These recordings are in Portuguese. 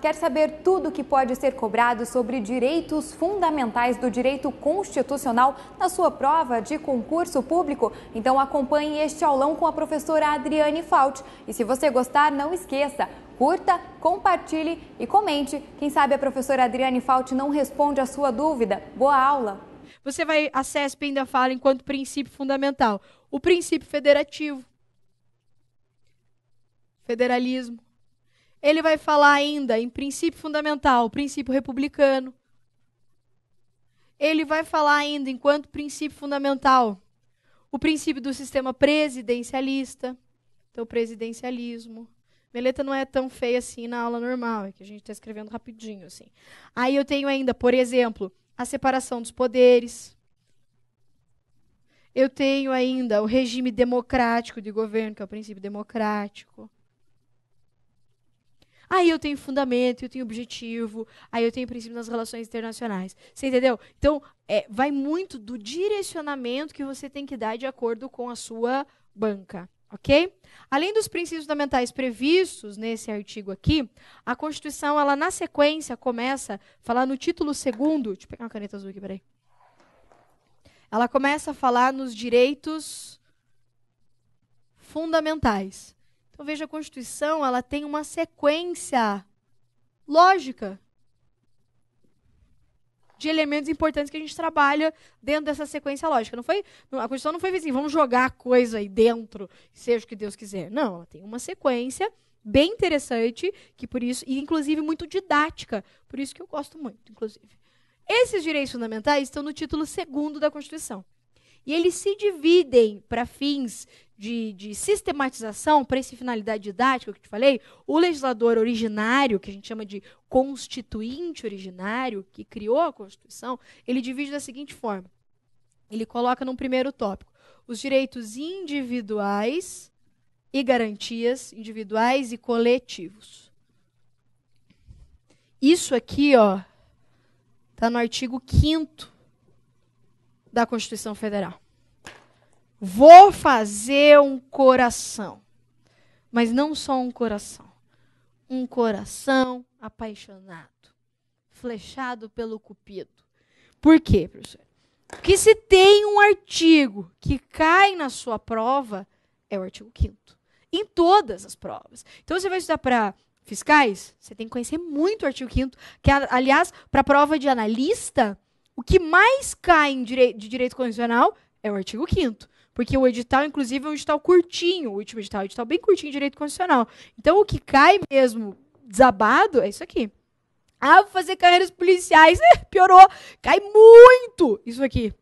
quer saber tudo o que pode ser cobrado sobre direitos fundamentais do direito constitucional na sua prova de concurso público? Então acompanhe este aulão com a professora Adriane Fault. E se você gostar, não esqueça, curta, compartilhe e comente. Quem sabe a professora Adriane Fault não responde a sua dúvida. Boa aula! Você vai, a CESP ainda fala enquanto princípio fundamental, o princípio federativo, federalismo, ele vai falar ainda em princípio fundamental, princípio republicano. Ele vai falar ainda, enquanto princípio fundamental, o princípio do sistema presidencialista, então presidencialismo. Meleta não é tão feia assim na aula normal, é que a gente está escrevendo rapidinho assim. Aí eu tenho ainda, por exemplo, a separação dos poderes. Eu tenho ainda o regime democrático de governo, que é o princípio democrático. Aí eu tenho fundamento, eu tenho objetivo, aí eu tenho princípio nas relações internacionais. Você entendeu? Então, é, vai muito do direcionamento que você tem que dar de acordo com a sua banca. Ok? Além dos princípios fundamentais previstos nesse artigo aqui, a Constituição, ela na sequência, começa a falar no título segundo. Deixa eu pegar uma caneta azul aqui, peraí. Ela começa a falar nos direitos fundamentais. Então veja, a Constituição ela tem uma sequência lógica de elementos importantes que a gente trabalha dentro dessa sequência lógica. Não foi, a Constituição não foi assim, vamos jogar coisa aí dentro, seja o que Deus quiser. Não, ela tem uma sequência bem interessante, que por isso, e inclusive muito didática, por isso que eu gosto muito, inclusive. Esses direitos fundamentais estão no título segundo da Constituição. E eles se dividem para fins de, de sistematização para essa finalidade didática que eu te falei, o legislador originário, que a gente chama de constituinte originário, que criou a Constituição, ele divide da seguinte forma. Ele coloca num primeiro tópico os direitos individuais e garantias individuais e coletivos. Isso aqui, ó, tá no artigo 5 da Constituição Federal. Vou fazer um coração. Mas não só um coração. Um coração apaixonado, flechado pelo cupido. Por quê, professor? Porque se tem um artigo que cai na sua prova, é o artigo 5 Em todas as provas. Então você vai estudar para fiscais, você tem que conhecer muito o artigo 5 que aliás, para a prova de analista, o que mais cai de direito constitucional é o artigo 5 porque o edital, inclusive, é um edital curtinho, o último edital, é um edital bem curtinho de direito constitucional. Então, o que cai mesmo desabado é isso aqui. Ah, vou fazer carreiras policiais, é, piorou, cai muito isso aqui.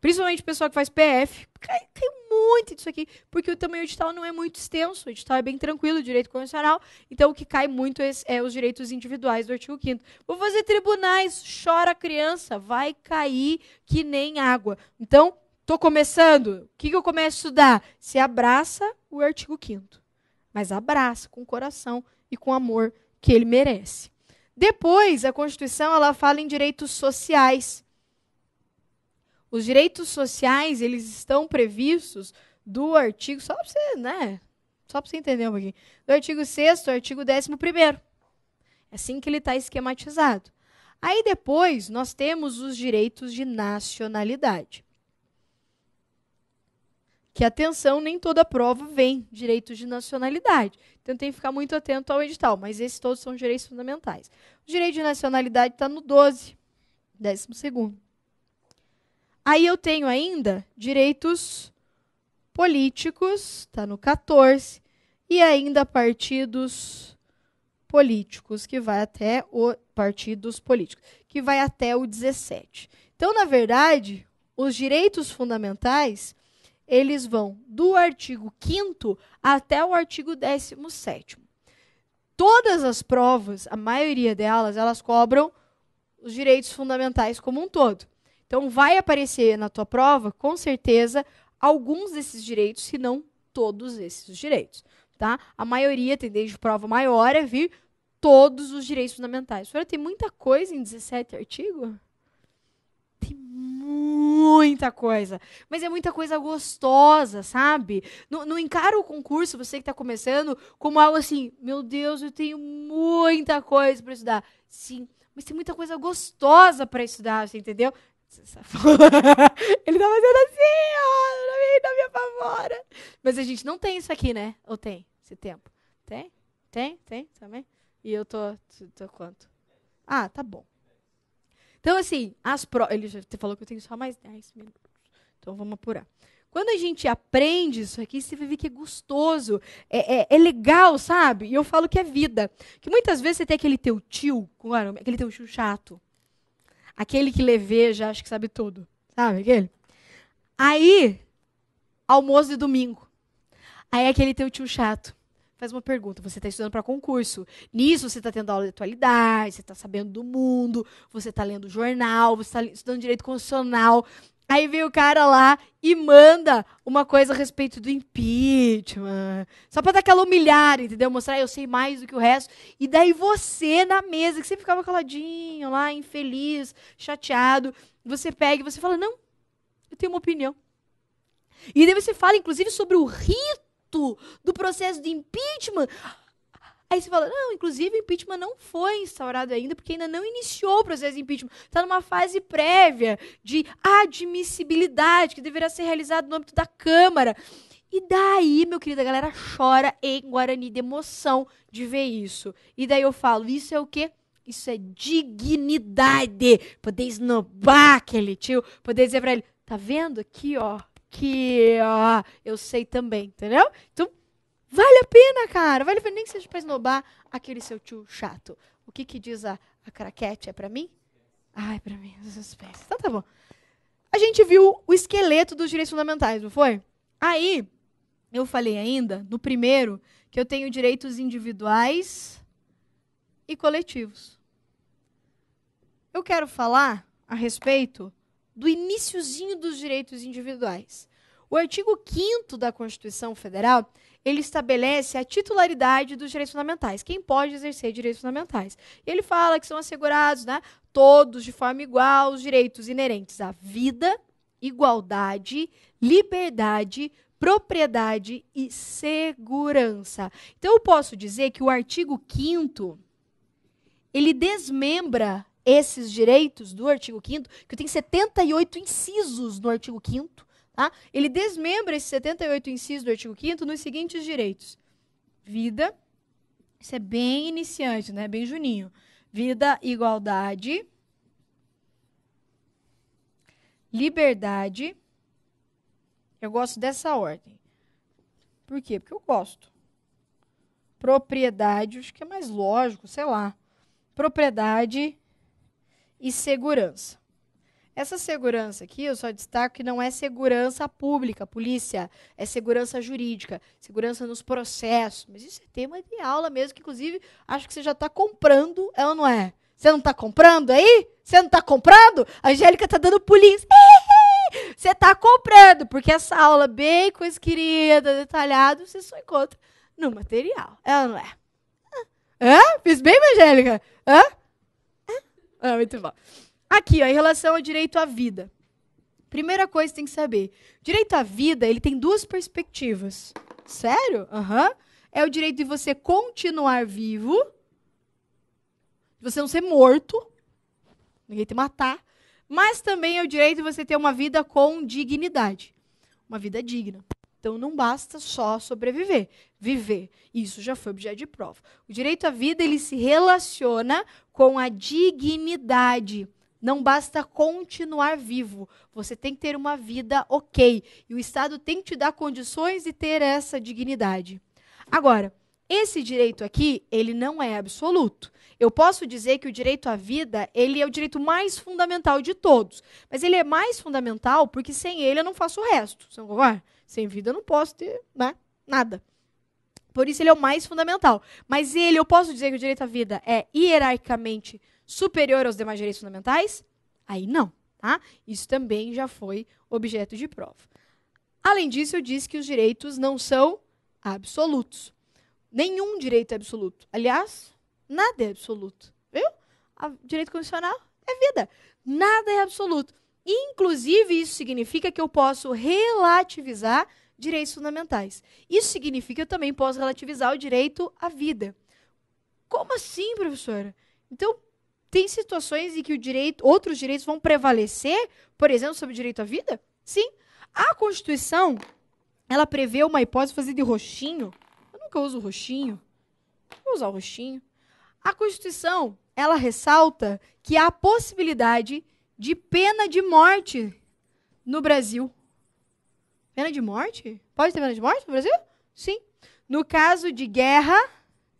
Principalmente o pessoal que faz PF, cai, cai muito disso aqui, porque também o edital não é muito extenso, o edital é bem tranquilo, direito constitucional, então o que cai muito é, é os direitos individuais do artigo 5 Vou fazer tribunais, chora criança, vai cair que nem água. Então, Estou começando. O que, que eu começo a estudar? Se abraça o artigo 5 Mas abraça com o coração e com amor que ele merece. Depois, a Constituição ela fala em direitos sociais. Os direitos sociais, eles estão previstos do artigo, só para você, né? Só para você entender um pouquinho. Do artigo 6 ao artigo 11 É assim que ele está esquematizado. Aí depois, nós temos os direitos de nacionalidade que atenção, nem toda prova vem direitos de nacionalidade. Então tem que ficar muito atento ao edital, mas esses todos são direitos fundamentais. O direito de nacionalidade está no 12, 12. Aí eu tenho ainda direitos políticos, está no 14, e ainda partidos políticos, que vai até o partidos políticos, que vai até o 17. Então, na verdade, os direitos fundamentais eles vão do artigo 5 até o artigo 17. Todas as provas, a maioria delas, elas cobram os direitos fundamentais como um todo. Então, vai aparecer na tua prova, com certeza, alguns desses direitos, se não todos esses direitos. Tá? A maioria, tem desde prova maior, é vir todos os direitos fundamentais. Senhora, tem muita coisa em 17 artigos? muita coisa. Mas é muita coisa gostosa, sabe? Não, não encara o concurso, você que está começando, como algo assim: meu Deus, eu tenho muita coisa para estudar. Sim, mas tem muita coisa gostosa para estudar, você entendeu? Ele tá fazendo assim, ó, na minha, na minha pavora. Mas a gente não tem isso aqui, né? Ou tem? Esse tempo? Tem? Tem? Tem também? E eu tô, tô, tô quanto? Ah, tá bom. Então, assim, as pro... ele já falou que eu tenho só mais 10 minutos. Então, vamos apurar. Quando a gente aprende isso aqui, você vai ver que é gostoso, é, é, é, legal, sabe? E eu falo que é vida. Que muitas vezes você tem aquele teu tio, aquele teu tio chato. Aquele que leveja, acho que sabe tudo. Sabe aquele? Aí, almoço de domingo. Aí aquele teu tio chato faz uma pergunta. Você está estudando para concurso. Nisso você está tendo aula de atualidade, você está sabendo do mundo, você está lendo jornal, você está estudando direito constitucional. Aí vem o cara lá e manda uma coisa a respeito do impeachment. Só para dar aquela humilhação, entendeu? Mostrar, eu sei mais do que o resto. E daí você, na mesa, que você ficava caladinho lá, infeliz, chateado, você pega e você fala, não, eu tenho uma opinião. E daí você fala, inclusive, sobre o rito do processo de impeachment. Aí você fala, não, inclusive o impeachment não foi instaurado ainda, porque ainda não iniciou o processo de impeachment. Está numa fase prévia de admissibilidade, que deverá ser realizado no âmbito da Câmara. E daí, meu querido, a galera chora em Guarani de emoção de ver isso. E daí eu falo, isso é o quê? Isso é dignidade. Poder esnobar aquele tio, poder dizer pra ele, tá vendo aqui, ó, que ó, eu sei também, entendeu? Então, vale a pena, cara. Vale a pena, nem que seja pra esnobar aquele seu tio chato. O que que diz a, a craquete? É pra mim? Ai, pra mim, suspense. Então tá bom. A gente viu o esqueleto dos direitos fundamentais, não foi? Aí, eu falei ainda, no primeiro, que eu tenho direitos individuais e coletivos. Eu quero falar a respeito do iníciozinho dos direitos individuais. O artigo 5 da Constituição Federal, ele estabelece a titularidade dos direitos fundamentais, quem pode exercer direitos fundamentais. ele fala que são assegurados, né, todos de forma igual, os direitos inerentes à vida, igualdade, liberdade, propriedade e segurança. Então eu posso dizer que o artigo 5 ele desmembra esses direitos do artigo 5 que tem 78 incisos no artigo 5 tá? Ele desmembra esses 78 incisos do artigo 5 nos seguintes direitos. Vida, isso é bem iniciante, né? Bem juninho. Vida, igualdade, liberdade. Eu gosto dessa ordem. Por quê? Porque eu gosto. Propriedade, acho que é mais lógico, sei lá. Propriedade, e segurança. Essa segurança aqui, eu só destaco que não é segurança pública, polícia, é segurança jurídica, segurança nos processos. Mas isso é tema de aula mesmo, que inclusive acho que você já está comprando, ela é não é? Você não está comprando aí? Você não está comprando? A Angélica está dando polícia. Você está comprando, porque essa aula bem coisa querida, detalhada, você só encontra no material. Ela é não é? Hã? Fiz bem, Angélica? Hã? Ah, muito bom. Aqui, ó, em relação ao direito à vida. Primeira coisa que tem que saber. Direito à vida, ele tem duas perspectivas. Sério? Uhum. É o direito de você continuar vivo, de você não ser morto, ninguém te matar, mas também é o direito de você ter uma vida com dignidade. Uma vida digna. Então não basta só sobreviver, viver. Isso já foi objeto de prova. O direito à vida ele se relaciona com a dignidade. Não basta continuar vivo. Você tem que ter uma vida ok. E o Estado tem que te dar condições de ter essa dignidade. Agora, esse direito aqui, ele não é absoluto. Eu posso dizer que o direito à vida, ele é o direito mais fundamental de todos. Mas ele é mais fundamental porque sem ele eu não faço o resto. Você não concorda? Sem vida eu não posso ter né, nada. Por isso ele é o mais fundamental. Mas ele, eu posso dizer que o direito à vida é hierarquicamente superior aos demais direitos fundamentais? Aí não, tá? Isso também já foi objeto de prova. Além disso, eu disse que os direitos não são absolutos. Nenhum direito é absoluto. Aliás, nada é absoluto, viu? direito condicional é vida. Nada é absoluto. Inclusive, isso significa que eu posso relativizar direitos fundamentais. Isso significa que eu também posso relativizar o direito à vida. Como assim, professora? Então, tem situações em que o direito, outros direitos vão prevalecer, por exemplo, sobre o direito à vida? Sim. A Constituição, ela prevê uma hipótese fazer de roxinho. Eu nunca uso roxinho. Vou usar o roxinho. A Constituição, ela ressalta que há a possibilidade de pena de morte no Brasil. Pena de morte? Pode ter pena de morte no Brasil? Sim. No caso de guerra,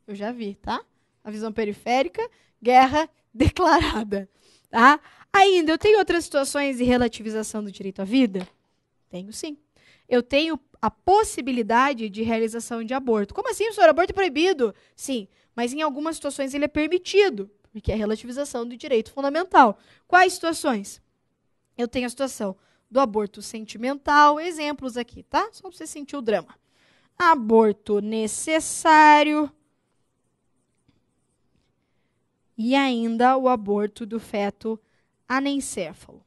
eu já vi, tá? A visão periférica, guerra declarada, tá? Ainda, eu tenho outras situações de relativização do direito à vida? Tenho sim. Eu tenho a possibilidade de realização de aborto. Como assim, senhor? Aborto é proibido? Sim, mas em algumas situações ele é permitido que é a relativização do direito fundamental. Quais situações? Eu tenho a situação do aborto sentimental, exemplos aqui, tá? Só para você sentir o drama. Aborto necessário. E ainda o aborto do feto anencéfalo.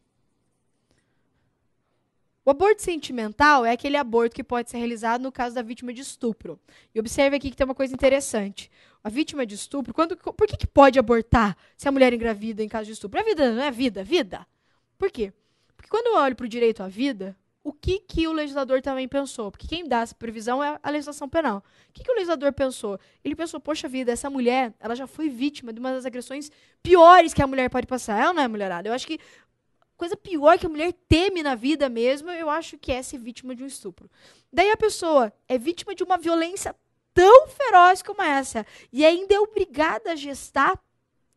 O aborto sentimental é aquele aborto que pode ser realizado no caso da vítima de estupro. E observe aqui que tem uma coisa interessante. A vítima de estupro, quando, por que, que pode abortar se a mulher engravida em caso de estupro? É vida, não é vida? Vida. Por quê? Porque quando eu olho para o direito à vida, o que, que o legislador também pensou? Porque quem dá essa previsão é a legislação penal. O que, que o legislador pensou? Ele pensou, poxa vida, essa mulher, ela já foi vítima de uma das agressões piores que a mulher pode passar. É ou não é, mulherada? Eu acho que coisa pior que a mulher teme na vida mesmo, eu acho que é ser vítima de um estupro. Daí a pessoa é vítima de uma violência tão feroz como essa e ainda é obrigada a gestar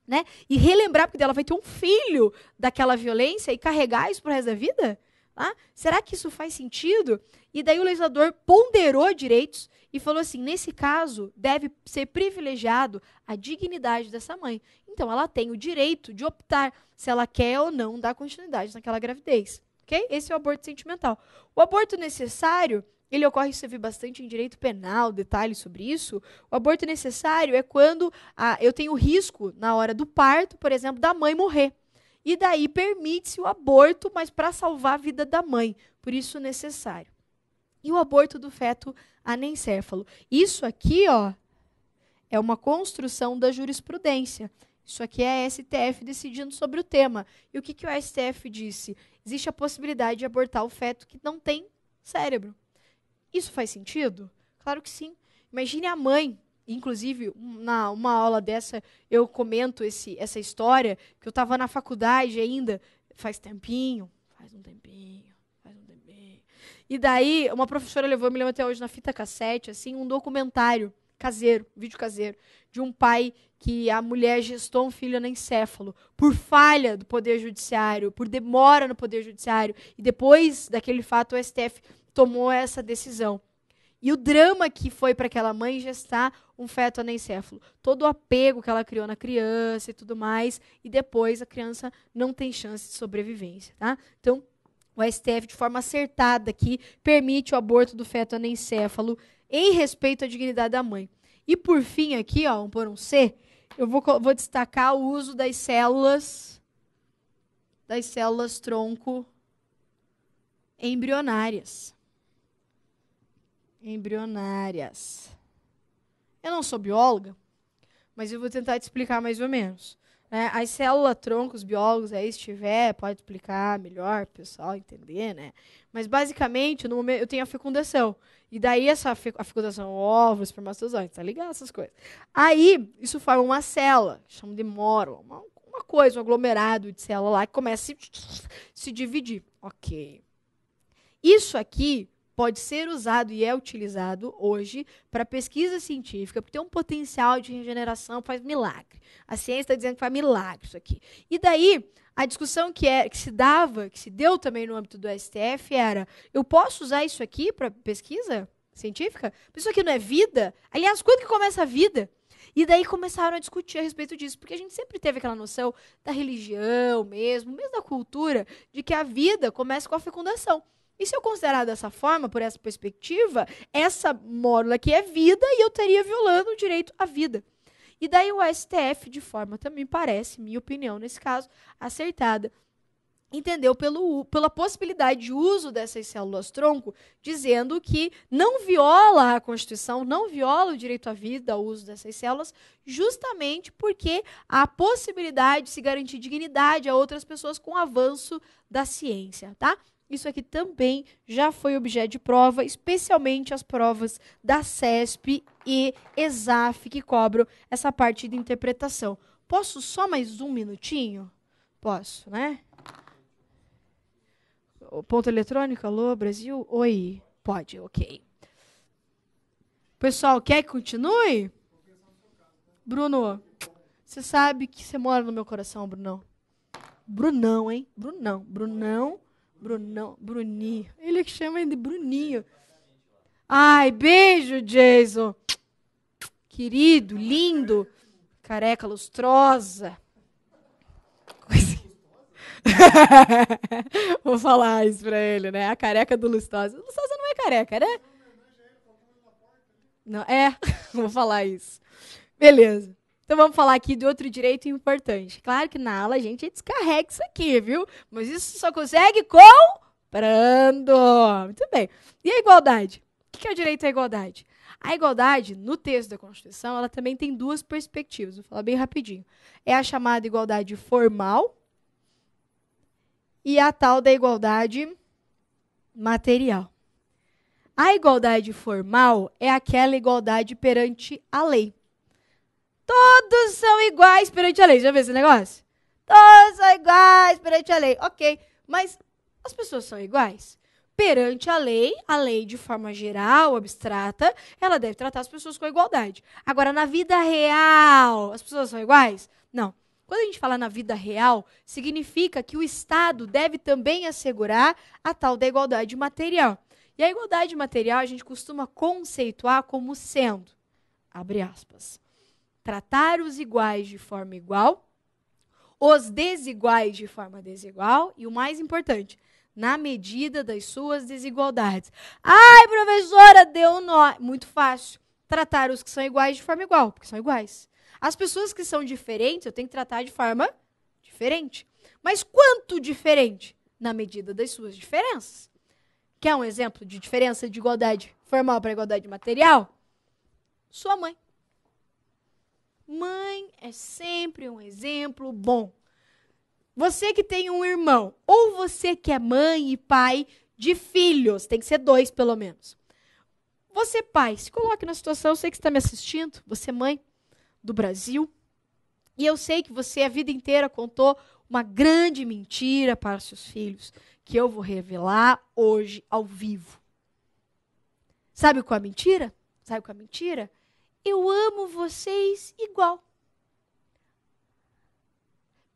né? E relembrar, porque ela vai ter um filho daquela violência e carregar isso pro resto da vida? Tá? Será que isso faz sentido? E daí o legislador ponderou direitos e falou assim: nesse caso, deve ser privilegiado a dignidade dessa mãe. Então, ela tem o direito de optar se ela quer ou não dar continuidade naquela gravidez. Ok? Esse é o aborto sentimental. O aborto necessário, ele ocorre, você vê bastante em direito penal, detalhes sobre isso. O aborto necessário é quando a, ah, eu tenho risco, na hora do parto, por exemplo, da mãe morrer. E daí permite-se o aborto, mas para salvar a vida da mãe. Por isso, necessário. E o aborto do feto anencéfalo. Isso aqui, ó, é uma construção da jurisprudência. Isso aqui é a STF decidindo sobre o tema. E o que, que o STF disse? Existe a possibilidade de abortar o feto que não tem cérebro. Isso faz sentido? Claro que sim. Imagine a mãe inclusive na uma aula dessa eu comento esse, essa história que eu estava na faculdade ainda faz tempinho faz um tempinho faz um tempinho e daí uma professora levou me lembro até hoje na fita cassete assim um documentário caseiro, vídeo caseiro, de um pai que a mulher gestou um filho anencéfalo por falha do Poder Judiciário, por demora no Poder Judiciário, e depois daquele fato o STF tomou essa decisão. E o drama que foi para aquela mãe gestar um feto anencefalo. Todo o apego que ela criou na criança e tudo mais, e depois a criança não tem chance de sobrevivência. Tá? Então, o STF, de forma acertada aqui, permite o aborto do feto anencefalo em respeito à dignidade da mãe. E por fim, aqui, ó, um por um C, eu vou, vou destacar o uso das células, das células tronco embrionárias. Embrionárias. Eu não sou bióloga, mas eu vou tentar te explicar mais ou menos. Né? As células tronco os biólogos aí, se tiver, pode explicar melhor para o pessoal entender, né? Mas, basicamente, no momento, eu tenho a fecundação. E daí, essa fe a fecundação, ovos, espermatozoides, tá ligado? Essas coisas. Aí, isso forma uma célula, chamam de moro, uma, uma coisa, um aglomerado de célula lá, que começa a se, se dividir. Ok. Isso aqui pode ser usado e é utilizado hoje para pesquisa científica, porque tem um potencial de regeneração, faz milagre. A ciência está dizendo que faz milagre isso aqui. E daí, a discussão que, é, que se dava, que se deu também no âmbito do STF, era: eu posso usar isso aqui para pesquisa científica? Isso aqui não é vida? Aliás, quando que começa a vida? E daí começaram a discutir a respeito disso, porque a gente sempre teve aquela noção da religião mesmo, mesmo da cultura, de que a vida começa com a fecundação. E se eu considerar dessa forma, por essa perspectiva, essa mórula aqui é vida e eu estaria violando o direito à vida. E daí o STF, de forma também parece, minha opinião nesse caso, acertada, entendeu pelo, pela possibilidade de uso dessas células tronco, dizendo que não viola a Constituição, não viola o direito à vida o uso dessas células, justamente porque há a possibilidade de se garantir dignidade a outras pessoas com o avanço da ciência, tá? Isso aqui também já foi objeto de prova, especialmente as provas da CESP e ESAF que cobram essa parte de interpretação. Posso só mais um minutinho? Posso, né? O ponto eletrônico, alô, Brasil? Oi. Pode, ok. Pessoal, quer que continue? Bruno, você sabe que você mora no meu coração, Brunão. Brunão, hein? Brunão. Brunão. Brunão, Bruninho. Ele que chama de Bruninho. Ai, beijo, Jason. Querido, lindo. Careca lustrosa. Vou falar isso pra ele, né? A careca do lustrosa. Lustrosa não é careca, né? Não, é. Vou falar isso. Beleza. Então vamos falar aqui de outro direito importante. Claro que na aula a gente descarrega isso aqui, viu? Mas isso só consegue comprando. Muito bem. E a igualdade? O que é o direito à igualdade? A igualdade, no texto da Constituição, ela também tem duas perspectivas. Vou falar bem rapidinho. É a chamada igualdade formal e a tal da igualdade material. A igualdade formal é aquela igualdade perante a lei. Todos são iguais perante a lei. Já viu esse negócio? Todos são iguais perante a lei. Ok, mas as pessoas são iguais. Perante a lei, a lei de forma geral, abstrata, ela deve tratar as pessoas com igualdade. Agora, na vida real, as pessoas são iguais? Não. Quando a gente fala na vida real, significa que o Estado deve também assegurar a tal da igualdade material. E a igualdade material a gente costuma conceituar como sendo, abre aspas, tratar os iguais de forma igual, os desiguais de forma desigual e o mais importante, na medida das suas desigualdades. Ai, professora, deu nó. Muito fácil. Tratar os que são iguais de forma igual, porque são iguais. As pessoas que são diferentes, eu tenho que tratar de forma diferente. Mas quanto diferente? Na medida das suas diferenças. Quer um exemplo de diferença de igualdade formal para igualdade material? Sua mãe. Mãe é sempre um exemplo bom. Você que tem um irmão, ou você que é mãe e pai de filhos, tem que ser dois pelo menos. Você, pai, se coloque na situação, eu sei que está me assistindo, você, é mãe do Brasil, e eu sei que você a vida inteira contou uma grande mentira para seus filhos, que eu vou revelar hoje ao vivo. Sabe qual é a mentira? Sabe qual é a mentira? eu amo vocês igual.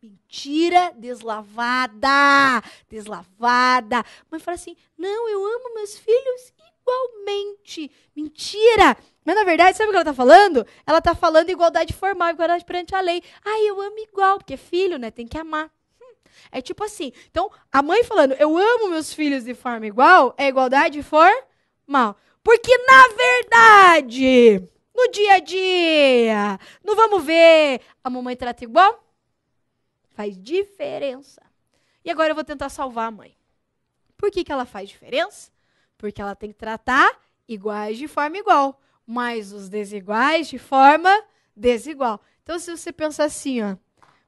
Mentira deslavada, deslavada. Mãe fala assim: não, eu amo meus filhos igualmente. Mentira! Mas na verdade, sabe o que ela está falando? Ela está falando igualdade formal, igualdade perante a lei. Ah, eu amo igual, porque filho, né? Tem que amar. É tipo assim. Então, a mãe falando, eu amo meus filhos de forma igual, é igualdade formal. Porque na verdade, no dia a dia. Não vamos ver. A mamãe trata igual? Faz diferença. E agora eu vou tentar salvar a mãe. Por que, que ela faz diferença? Porque ela tem que tratar iguais de forma igual, mas os desiguais de forma desigual. Então, se você pensar assim, ó,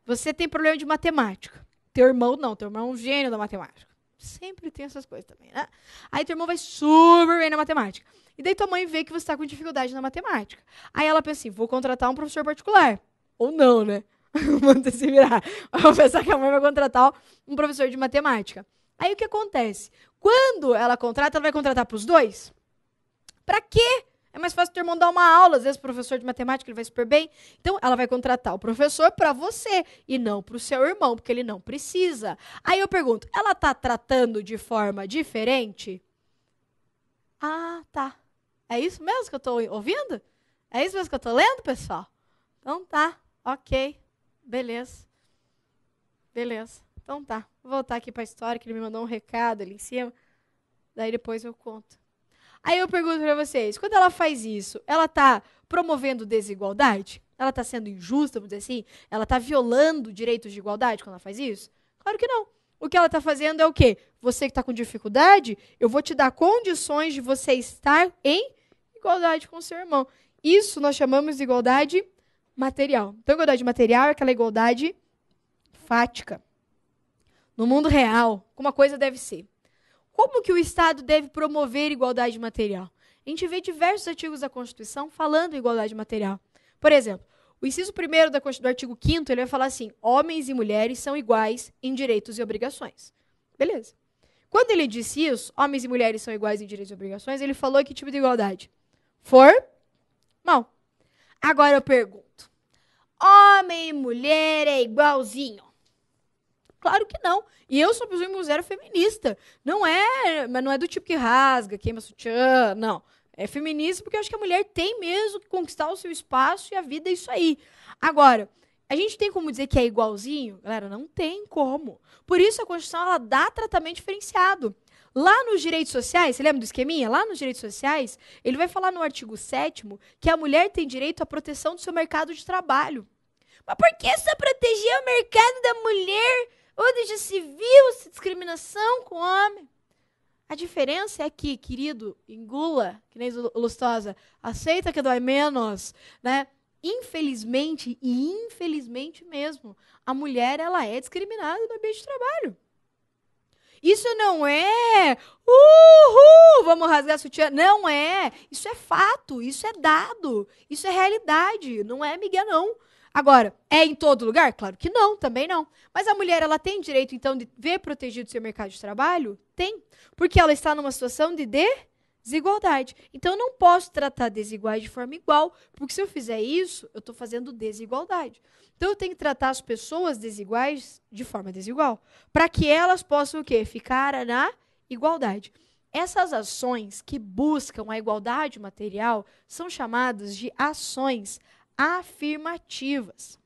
você tem problema de matemática. Teu irmão não, teu irmão é um gênio da matemática. Sempre tem essas coisas também, né? Aí teu irmão vai super bem na matemática. E daí tua mãe vê que você está com dificuldade na matemática. Aí ela pensa assim: vou contratar um professor particular. Ou não, né? Manda se virar. Vou pensar que a mãe vai contratar um professor de matemática. Aí o que acontece? Quando ela contrata, ela vai contratar para os dois? Para quê? É mais fácil teu irmão dar uma aula, às vezes o professor de matemática ele vai super bem. Então ela vai contratar o professor para você e não para o seu irmão, porque ele não precisa. Aí eu pergunto, ela tá tratando de forma diferente? Ah, tá. É isso mesmo que eu estou ouvindo? É isso mesmo que eu estou lendo, pessoal? Então tá, ok, beleza. Beleza, então tá. Vou voltar aqui para a história, que ele me mandou um recado ali em cima. Daí depois eu conto. Aí eu pergunto para vocês, quando ela faz isso, ela está promovendo desigualdade? Ela está sendo injusta, vamos dizer assim? Ela está violando direitos de igualdade quando ela faz isso? Claro que não. O que ela está fazendo é o quê? Você que está com dificuldade, eu vou te dar condições de você estar em igualdade com seu irmão. Isso nós chamamos de igualdade material. Então, igualdade material é aquela igualdade fática. No mundo real, como a coisa deve ser. Como que o Estado deve promover igualdade material? A gente vê diversos artigos da Constituição falando em igualdade material. Por exemplo, o inciso 1 do artigo 5 ele vai falar assim: homens e mulheres são iguais em direitos e obrigações. Beleza. Quando ele disse isso, homens e mulheres são iguais em direitos e obrigações, ele falou que tipo de igualdade? For? Mal. Agora eu pergunto: homem e mulher é igualzinho? Claro que não. E eu sou uma pessoa zero feminista. Não é, mas não é do tipo que rasga, queima sutiã, não. É feminista porque eu acho que a mulher tem mesmo que conquistar o seu espaço e a vida é isso aí. Agora, a gente tem como dizer que é igualzinho? Galera, não tem como. Por isso a Constituição ela dá tratamento diferenciado. Lá nos direitos sociais, você lembra do esqueminha? Lá nos direitos sociais, ele vai falar no artigo 7 que a mulher tem direito à proteção do seu mercado de trabalho. Mas por que só proteger o mercado da mulher, onde já se viu essa discriminação com o homem? A diferença é que, querido, engula, que nem Lustosa, aceita que dói menos, né? Infelizmente, e infelizmente mesmo, a mulher ela é discriminada no ambiente de trabalho. Isso não é uhul, vamos rasgar sutiã. Não é. Isso é fato, isso é dado, isso é realidade. Não é Miguel, não. Agora, é em todo lugar? Claro que não, também não. Mas a mulher, ela tem direito, então, de ver protegido seu mercado de trabalho? Tem. Porque ela está numa situação de, de desigualdade. Então eu não posso tratar desiguais de forma igual, porque se eu fizer isso, eu estou fazendo desigualdade. Então eu tenho que tratar as pessoas desiguais de forma desigual, para que elas possam o quê? Ficar na igualdade. Essas ações que buscam a igualdade material são chamadas de ações afirmativas.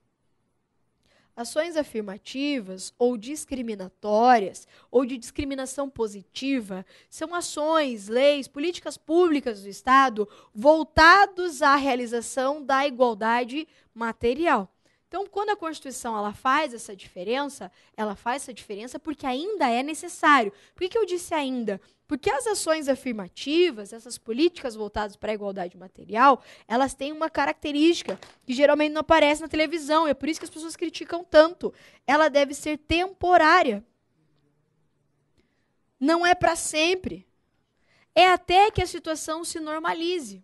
Ações afirmativas ou discriminatórias ou de discriminação positiva são ações, leis, políticas públicas do Estado voltados à realização da igualdade material. Então, quando a Constituição ela faz essa diferença, ela faz essa diferença porque ainda é necessário. Por que, que eu disse ainda? Porque as ações afirmativas, essas políticas voltadas para a igualdade material, elas têm uma característica que geralmente não aparece na televisão, e é por isso que as pessoas criticam tanto. Ela deve ser temporária. Não é para sempre. É até que a situação se normalize.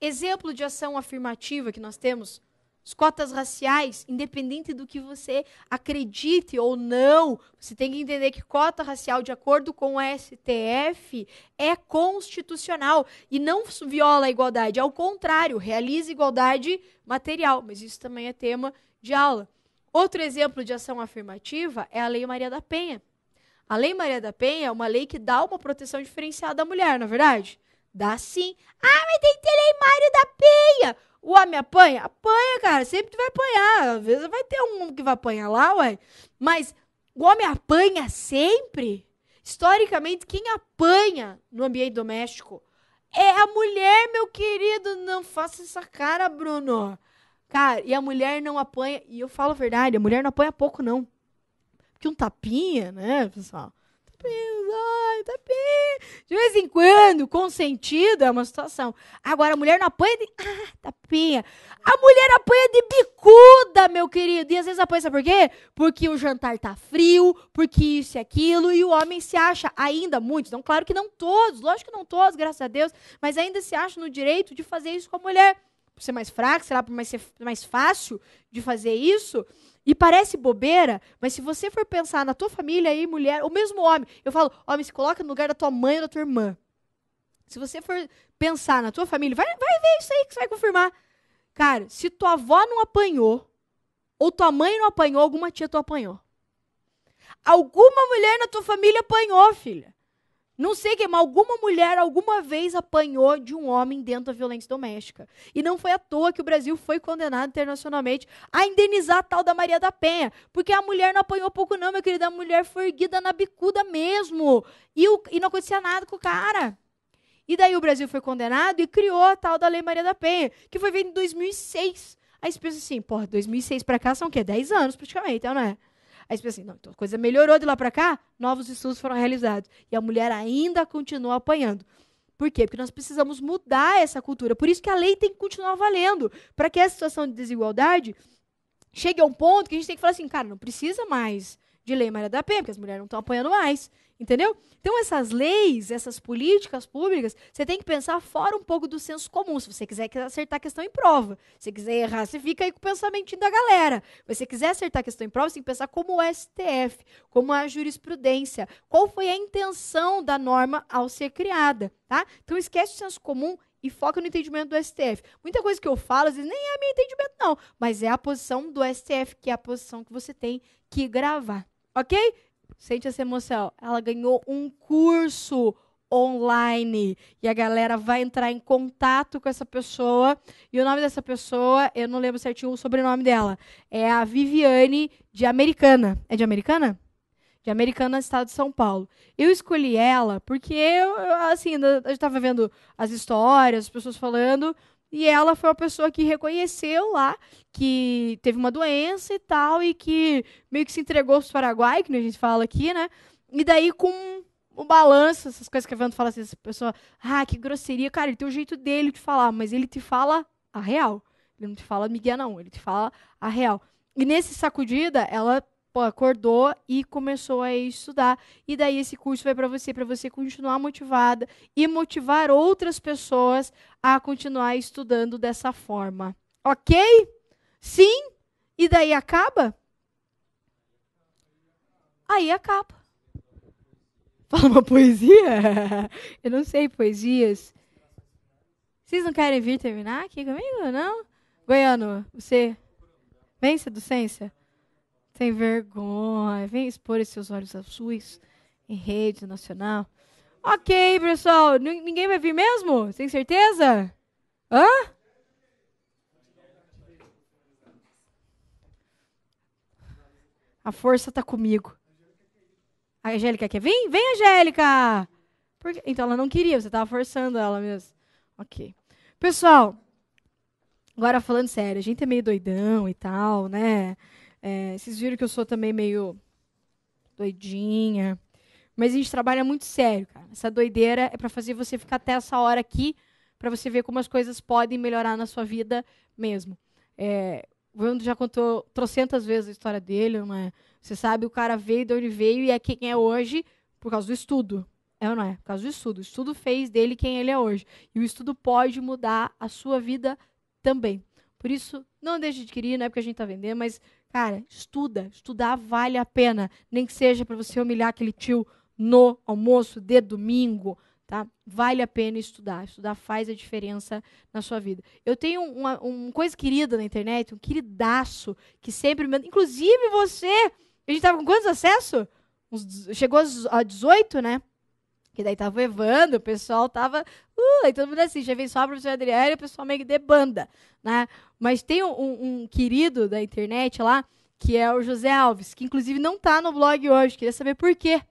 Exemplo de ação afirmativa que nós temos as cotas raciais, independente do que você acredite ou não, você tem que entender que cota racial, de acordo com o STF, é constitucional e não viola a igualdade. Ao contrário, realiza igualdade material. Mas isso também é tema de aula. Outro exemplo de ação afirmativa é a Lei Maria da Penha. A Lei Maria da Penha é uma lei que dá uma proteção diferenciada à mulher, na é verdade? Dá sim. Ah, mas tem que ter Lei Maria da Penha! O homem apanha? Apanha, cara. Sempre vai apanhar. Às vezes vai ter um que vai apanhar lá, ué. Mas o homem apanha sempre? Historicamente, quem apanha no ambiente doméstico é a mulher, meu querido. Não faça essa cara, Bruno. Cara, e a mulher não apanha. E eu falo a verdade, a mulher não apanha pouco, não. Porque um tapinha, né, pessoal? ai, tá bem. De vez em quando, consentido, é uma situação. Agora, a mulher não apanha de. Ah, tapinha. Tá a mulher apanha de bicuda, meu querido. E às vezes apanha, sabe por quê? Porque o jantar tá frio, porque isso e aquilo, e o homem se acha ainda muito. Então, claro que não todos, lógico que não todos, graças a Deus, mas ainda se acha no direito de fazer isso com a mulher. Por ser mais fraco, será por mais ser mais fácil de fazer isso. E parece bobeira, mas se você for pensar na tua família aí, mulher, o mesmo homem, eu falo, homem, se coloca no lugar da tua mãe ou da tua irmã. Se você for pensar na tua família, vai, vai ver isso aí que você vai confirmar. Cara, se tua avó não apanhou, ou tua mãe não apanhou, alguma tia tu apanhou. Alguma mulher na tua família apanhou, filha. Não sei que alguma mulher alguma vez apanhou de um homem dentro da violência doméstica. E não foi à toa que o Brasil foi condenado internacionalmente a indenizar a tal da Maria da Penha. Porque a mulher não apanhou pouco, não, meu querido. A mulher foi erguida na bicuda mesmo. E, o, e não acontecia nada com o cara. E daí o Brasil foi condenado e criou a tal da Lei Maria da Penha, que foi feita em 2006. Aí você pensa assim, porra, 2006 para cá são o quê? 10 anos praticamente, então não é? Aí você pensa assim, não, então a coisa melhorou de lá para cá, novos estudos foram realizados. E a mulher ainda continua apanhando. Por quê? Porque nós precisamos mudar essa cultura. Por isso que a lei tem que continuar valendo. Para que essa situação de desigualdade chegue a um ponto que a gente tem que falar assim, cara, não precisa mais de Lei Maria da Penha, porque as mulheres não estão apanhando mais, entendeu? Então essas leis, essas políticas públicas, você tem que pensar fora um pouco do senso comum, se você quiser acertar a questão em prova. Se você quiser errar, você fica aí com o pensamento da galera. Mas se você quiser acertar a questão em prova, você tem que pensar como o STF, como a jurisprudência, qual foi a intenção da norma ao ser criada, tá? Então esquece o senso comum e foca no entendimento do STF. Muita coisa que eu falo, às vezes, nem é meu entendimento, não. Mas é a posição do STF, que é a posição que você tem que gravar. Ok? Sente essa emoção. Ela ganhou um curso online. E a galera vai entrar em contato com essa pessoa. E o nome dessa pessoa, eu não lembro certinho o sobrenome dela. É a Viviane de Americana. É de Americana? De Americana, estado de São Paulo. Eu escolhi ela porque eu, assim, eu estava vendo as histórias, as pessoas falando. E ela foi uma pessoa que reconheceu lá que teve uma doença e tal, e que meio que se entregou para o Paraguai, que a gente fala aqui, né? E daí, com o balanço, essas coisas que a Evandro fala assim, essa pessoa, ah, que grosseria. Cara, ele tem o um jeito dele de falar, mas ele te fala a real. Ele não te fala Miguel, não. Ele te fala a real. E nesse sacudida, ela pô, acordou e começou a estudar. E daí esse curso vai para você, para você continuar motivada e motivar outras pessoas a continuar estudando dessa forma. Ok? Sim? E daí acaba? Aí acaba. Fala uma poesia? Eu não sei poesias. Vocês não querem vir terminar aqui comigo? Não? Goiano, você. Vem, seducência? Tem vergonha, vem expor seus olhos azuis em rede nacional. Ok, pessoal, N ninguém vai vir mesmo? Tem certeza? Hã? A força está comigo. A Angélica quer vir? Vem, Angélica! Porque... Então ela não queria, você estava forçando ela mesmo. Ok. Pessoal, agora falando sério, a gente é meio doidão e tal, né? É, vocês viram que eu sou também meio doidinha. Mas a gente trabalha muito sério, cara. Essa doideira é para fazer você ficar até essa hora aqui, para você ver como as coisas podem melhorar na sua vida mesmo. É, o Evandro já contou trocentas vezes a história dele, não é? Você sabe, o cara veio de onde veio e é quem é hoje por causa do estudo. É ou não é? Por causa do estudo. O estudo fez dele quem ele é hoje. E o estudo pode mudar a sua vida também. Por isso, não deixe de adquirir, não é porque a gente está vendendo, mas Cara, estuda. Estudar vale a pena. Nem que seja para você humilhar aquele tio no almoço de domingo. Tá? Vale a pena estudar. Estudar faz a diferença na sua vida. Eu tenho uma, uma coisa querida na internet, um queridaço, que sempre me... Inclusive você! A gente estava com quantos acessos? Chegou a 18, né? daí tava o Evandro, o pessoal tava. Uh, aí todo mundo assim, já vem só a professora Adriana e o pessoal meio que debanda, né? Mas tem um, um querido da internet lá, que é o José Alves, que inclusive não tá no blog hoje. Queria saber por quê.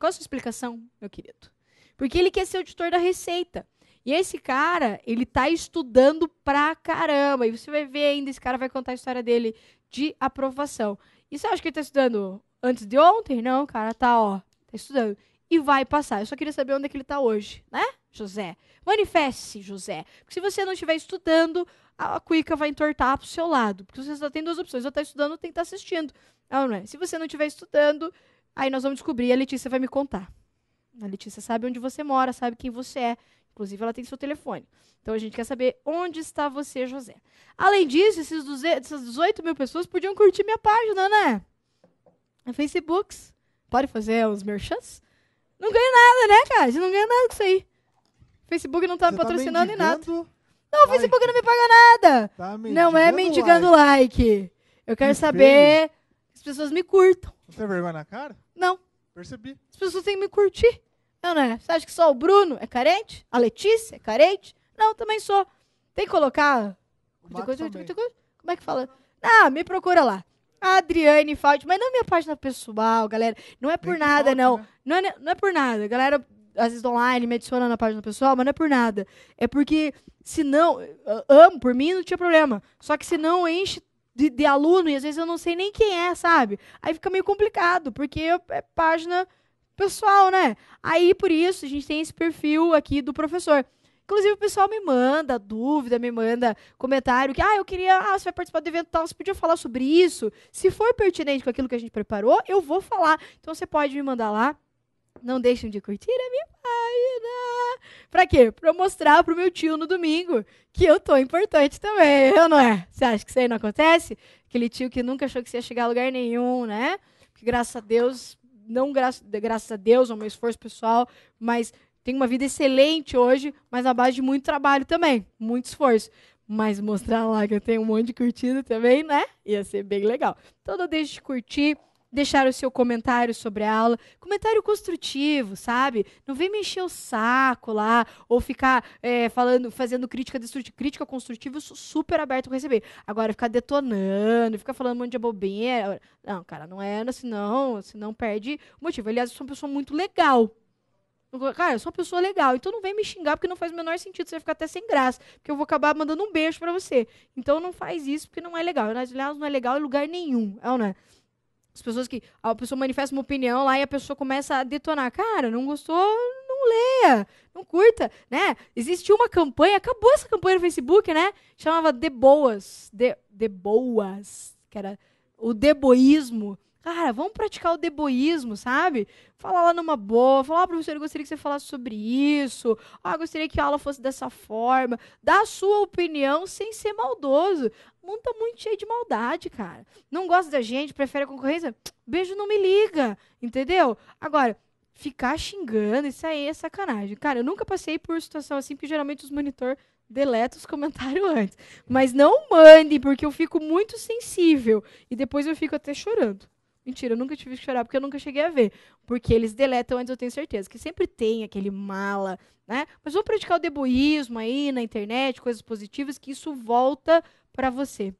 Qual a sua explicação, meu querido? Porque ele quer ser auditor da Receita. E esse cara, ele tá estudando pra caramba. E você vai ver ainda, esse cara vai contar a história dele de aprovação. E você acha que ele tá estudando antes de ontem? Não, cara, tá, ó, tá estudando e vai passar. Eu só queria saber onde é que ele está hoje, né, José? Manifeste-se, José. Porque se você não estiver estudando, a cuica vai entortar para o seu lado. Porque você só tem duas opções, ou está estudando ou tem que estar tá assistindo. Não, ah, não é? Se você não estiver estudando, aí nós vamos descobrir, a Letícia vai me contar. A Letícia sabe onde você mora, sabe quem você é. Inclusive, ela tem seu telefone. Então, a gente quer saber onde está você, José. Além disso, esses 200, essas 18 mil pessoas podiam curtir minha página, né? Facebooks. Pode fazer os merchants? Não ganha nada, né, cara? Você não ganha nada com isso aí. Facebook não tá me tá patrocinando tá nem nada. Não, o Facebook like. não me paga nada. Tá não é mendigando like. like. Eu quero saber que as pessoas me curtam. Você tem vergonha na cara? Não. Percebi. As pessoas têm que me curtir. Não, é. Você acha que só o Bruno é carente? A Letícia é carente? Não, também sou. Tem que colocar. Como é que fala? Ah, me procura lá. Adriane Fault. Mas não é minha página pessoal, galera. Não é por nada, foto, não. Né? Não, é, não é por nada. Galera, às vezes online, me adiciona na página pessoal, mas não é por nada. É porque, se não, amo, por mim não tinha problema. Só que se não enche de, de, aluno e às vezes eu não sei nem quem é, sabe? Aí fica meio complicado, porque é página pessoal, né? Aí por isso a gente tem esse perfil aqui do professor. Inclusive, o pessoal me manda dúvida, me manda comentário que, ah, eu queria, ah, você vai participar do evento tal, você podia falar sobre isso. Se for pertinente com aquilo que a gente preparou, eu vou falar. Então, você pode me mandar lá. Não deixem de curtir a minha página. Pra quê? Pra mostrar pro meu tio no domingo que eu tô importante também, eu não é? Você acha que isso aí não acontece? Aquele tio que nunca achou que você ia chegar a lugar nenhum, né? porque graças a Deus, não gra graças a Deus, ao é meu esforço pessoal, mas tem uma vida excelente hoje, mas na base de muito trabalho também, muito esforço. Mas mostrar lá que eu tenho um monte de curtida também, né? Ia ser bem legal. Então não deixe de curtir, deixar o seu comentário sobre a aula. Comentário construtivo, sabe? Não vem me encher o saco lá, ou ficar é, falando, fazendo crítica destrutiva. Crítica construtiva, eu sou super aberto a receber. Agora, ficar detonando, ficar falando um monte de bobeira. Não, cara, não é assim, não. Senão perde o motivo. Aliás, eu sou uma pessoa muito legal, Cara, eu sou uma pessoa legal, então não vem me xingar porque não faz o menor sentido, você vai ficar até sem graça, porque eu vou acabar mandando um beijo para você. Então não faz isso porque não é legal. Aliás, não é legal em lugar nenhum, é ou não é? As pessoas que. A pessoa manifesta uma opinião lá e a pessoa começa a detonar. Cara, não gostou, não leia, não curta, né? existiu uma campanha, acabou essa campanha no Facebook, né? Chamava De Boas. De, de Boas, que era o deboísmo Cara, vamos praticar o deboísmo, sabe? Falar lá numa boa, falar, ah, professor, eu gostaria que você falasse sobre isso. Ah, gostaria que a aula fosse dessa forma. Dá a sua opinião sem ser maldoso. Monta tá muito cheio de maldade, cara. Não gosta da gente, prefere a concorrência? Beijo, não me liga, entendeu? Agora, ficar xingando, isso aí é sacanagem. Cara, eu nunca passei por situação assim, porque geralmente os monitor deleta os comentários antes. Mas não mandem, porque eu fico muito sensível. E depois eu fico até chorando. Mentira, eu nunca tive que chorar porque eu nunca cheguei a ver. Porque eles deletam antes, eu tenho certeza. Que sempre tem aquele mala, né? Mas vamos praticar o debuísmo aí na internet, coisas positivas, que isso volta para você.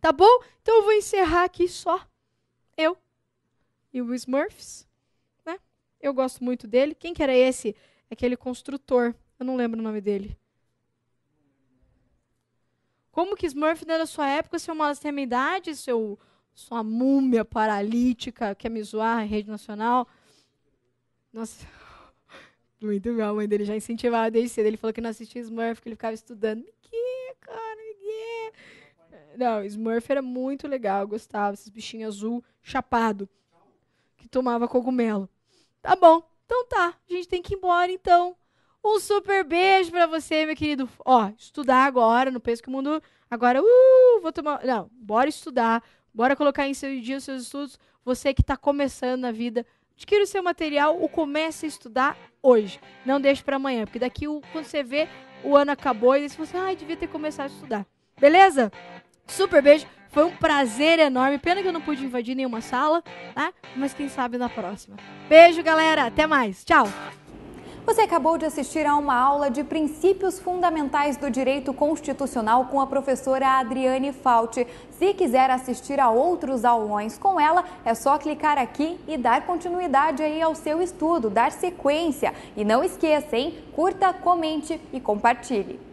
Tá bom? Então eu vou encerrar aqui só. Eu e o Smurfs, né? Eu gosto muito dele. Quem que era esse? Aquele construtor. Eu não lembro o nome dele. Como que Smurf na é sua época, seu malas tem a minha idade, seu sua múmia paralítica, quer me zoar em rede nacional. Nossa, muito bem, a mãe dele já incentivava desde cedo. Ele falou que não assistia Smurf, que ele ficava estudando. Que, cara, que... Não, Smurf era muito legal, eu gostava. Esses bichinhos azul chapado, que tomava cogumelo. Tá bom, então tá, a gente tem que ir embora então. Um super beijo para você, meu querido. Ó, estudar agora, não penso que o mundo agora, uh, vou tomar, não, bora estudar. Bora colocar em seu dia os seus estudos. Você que está começando a vida, adquira o seu material, o comece a estudar hoje. Não deixe para amanhã, porque daqui quando você vê, o ano acabou e você fala assim, ai, ah, devia ter começado a estudar. Beleza? Super beijo. Foi um prazer enorme. Pena que eu não pude invadir nenhuma sala, tá? Mas quem sabe na próxima. Beijo, galera. Até mais. Tchau. Você acabou de assistir a uma aula de princípios fundamentais do direito constitucional com a professora Adriane Fauti. Se quiser assistir a outros aulões com ela, é só clicar aqui e dar continuidade aí ao seu estudo, dar sequência. E não esqueça, hein? Curta, comente e compartilhe.